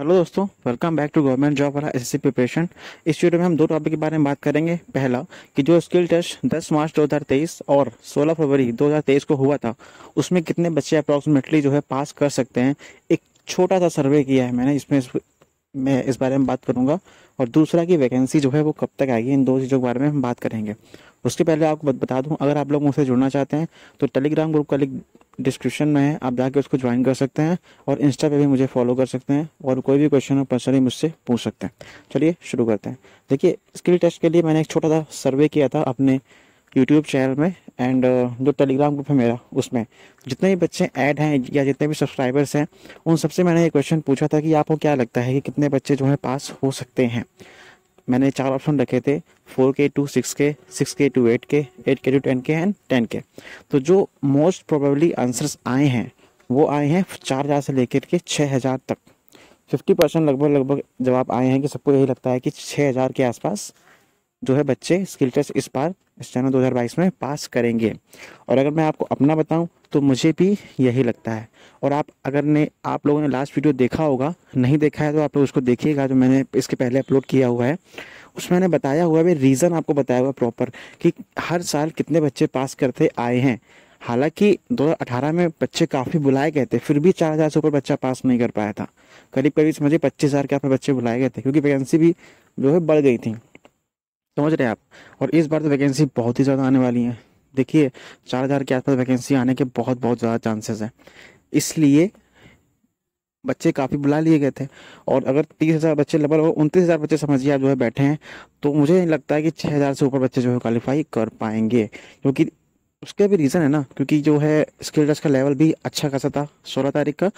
hello दोस्तों welcome back to government job वाला S preparation इस वीडियो में हम दो टॉपिक के बारे में बात करेंगे पहला कि जो स्किल टेस्ट 10 मार्च 2023 और 16 फरवरी 2023 को हुआ था उसमें कितने बच्चे अप्रॉक्सीमेटली जो है पास कर सकते हैं एक छोटा सा सर्वे किया है मैंने इसमें इस, मैं इस बारे में बात करूंगा और दूसरा कि वैकेंसी जो है वो कब तक आएगी इन दो चीज़ों के बारे में हम बात करेंगे उसके पहले आपको बता दूं अगर आप लोग मुझसे जुड़ना चाहते हैं तो टेलीग्राम ग्रुप का लिंक डिस्क्रिप्शन में है आप जाके उसको ज्वाइन कर सकते हैं और इंस्टा पे भी मुझे फॉलो कर सकते हैं और कोई भी क्वेश्चन हो पर्सनली मुझसे पूछ सकते हैं चलिए शुरू करते हैं देखिए स्किल टेस्ट के लिए मैंने एक छोटा सा सर्वे किया था अपने यूट्यूब चैनल में एंड uh, जो टेलीग्राम ग्रुप है मेरा उसमें जितने भी बच्चे ऐड हैं या जितने भी सब्सक्राइबर्स हैं उन सबसे मैंने ये क्वेश्चन पूछा था कि आपको क्या लगता है कि कितने बच्चे जो है पास हो सकते हैं मैंने चार ऑप्शन रखे थे फोर के टू सिक्स के सिक्स के टू एट के एट के टू टेन के एंड टेन के तो जो मोस्ट प्रोबेबली आंसर्स आए हैं वो आए हैं चार हज़ार से लेकर के छः हज़ार तक फिफ्टी परसेंट लगभग लगभग जवाब आए हैं कि सबको यही लगता है कि छः हज़ार के आसपास जो है बच्चे स्किल टेस्ट इस बार स्टेनो 2022 में पास करेंगे और अगर मैं आपको अपना बताऊं तो मुझे भी यही लगता है और आप अगर ने आप लोगों ने लास्ट वीडियो देखा होगा नहीं देखा है तो आप लोग उसको देखिएगा जो मैंने इसके पहले अपलोड किया हुआ है उसमें मैंने बताया हुआ है रीज़न आपको बताया हुआ प्रॉपर कि हर साल कितने बच्चे पास करते आए हैं हालांकि 2018 में बच्चे काफ़ी बुलाए गए थे फिर भी हज़ार से ऊपर बच्चा पास नहीं कर पाया था करीब करीब समझिए पच्चीस हज़ार के आप बच्चे बुलाए गए थे क्योंकि वैकेंसी भी जो है बढ़ गई थी समझ रहे हैं आप और इस बार तो वैकेंसी बहुत ही ज़्यादा आने वाली है देखिए चार हज़ार के आसपास वैकेंसी आने के बहुत बहुत ज़्यादा चांसेस हैं इसलिए बच्चे काफ़ी बुला लिए गए थे और अगर तीस हज़ार बच्चे लगभग उनतीस हज़ार बच्चे समझिए आप जो है बैठे हैं तो मुझे नहीं लगता है कि छः हज़ार से ऊपर बच्चे जो है क्वालिफाई कर पाएंगे क्योंकि उसके भी रीज़न है ना क्योंकि जो है स्किल टेस्ट का लेवल भी अच्छा खासा था सोलह तारीख का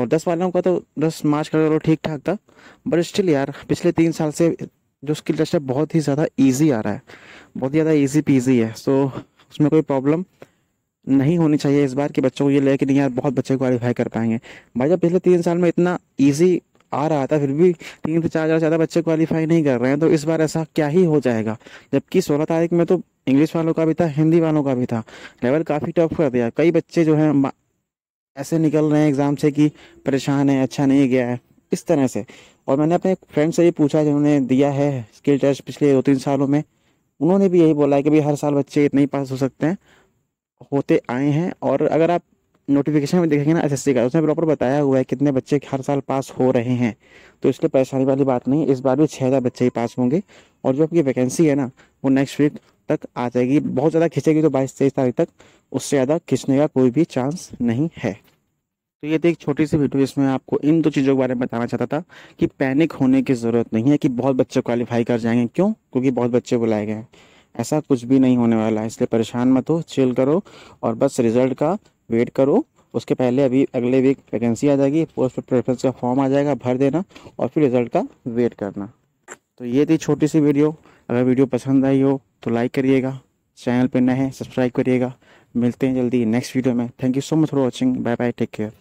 और दस वालों का तो दस मार्च का तो ठीक ठाक था बट स्टिल यार पिछले तीन साल से जो स्किल टेस्ट है बहुत ही ज़्यादा ईजी आ रहा है बहुत ही ज़्यादा ईजी पीजी है सो उसमें कोई प्रॉब्लम नहीं होनी चाहिए इस बार कि बच्चों को ये लगे कि नहीं यार बहुत बच्चे क्वालिफाई कर पाएंगे भाई जब पिछले तीन साल में इतना ईजी आ रहा था फिर भी तीन से चार हज़ार ज़्यादा बच्चे क्वालिफाई नहीं कर रहे हैं तो इस बार ऐसा क्या ही हो जाएगा जबकि सोलह तारीख में तो इंग्लिश वालों का भी था हिंदी वालों का भी था लेवल काफ़ी टफ कर दिया कई बच्चे जो हैं ऐसे निकल रहे हैं एग्ज़ाम से कि परेशान है अच्छा नहीं गया है इस तरह से और मैंने अपने फ्रेंड से भी पूछा जिन्होंने दिया है स्किल टेस्ट पिछले दो तीन सालों में उन्होंने भी यही बोला है कि भाई हर साल बच्चे इतने ही पास हो सकते हैं होते आए हैं और अगर आप नोटिफिकेशन में देखेंगे ना एस का उसमें प्रॉपर बताया हुआ है कितने बच्चे हर साल पास हो रहे हैं तो इसलिए परेशानी वाली बात नहीं इस बार भी छः हज़ार बच्चे ही पास होंगे और जो आपकी वैकेंसी है ना वो नेक्स्ट वीक तक आ जाएगी बहुत ज़्यादा खींचेगी तो बाईस तेईस तारीख तक उससे ज़्यादा खींचने का कोई भी चांस नहीं है तो ये थी एक छोटी सी वीडियो इसमें आपको इन दो चीज़ों के बारे में बताना चाहता था कि पैनिक होने की ज़रूरत नहीं है कि बहुत बच्चे क्वालिफाई कर जाएंगे क्यों क्योंकि बहुत बच्चे बुलाए गए हैं ऐसा कुछ भी नहीं होने वाला है इसलिए परेशान मत हो चिल करो और बस रिजल्ट का वेट करो उसके पहले अभी अगले वीक वैकेंसी आ जाएगी पोस्ट प्रेफरेंस का फॉर्म आ जाएगा भर देना और फिर रिजल्ट का वेट करना तो ये थी छोटी सी वीडियो अगर वीडियो पसंद आई हो तो लाइक करिएगा चैनल पर नए हैं सब्सक्राइब करिएगा मिलते हैं जल्दी नेक्स्ट वीडियो में thank you so much for watching bye bye take care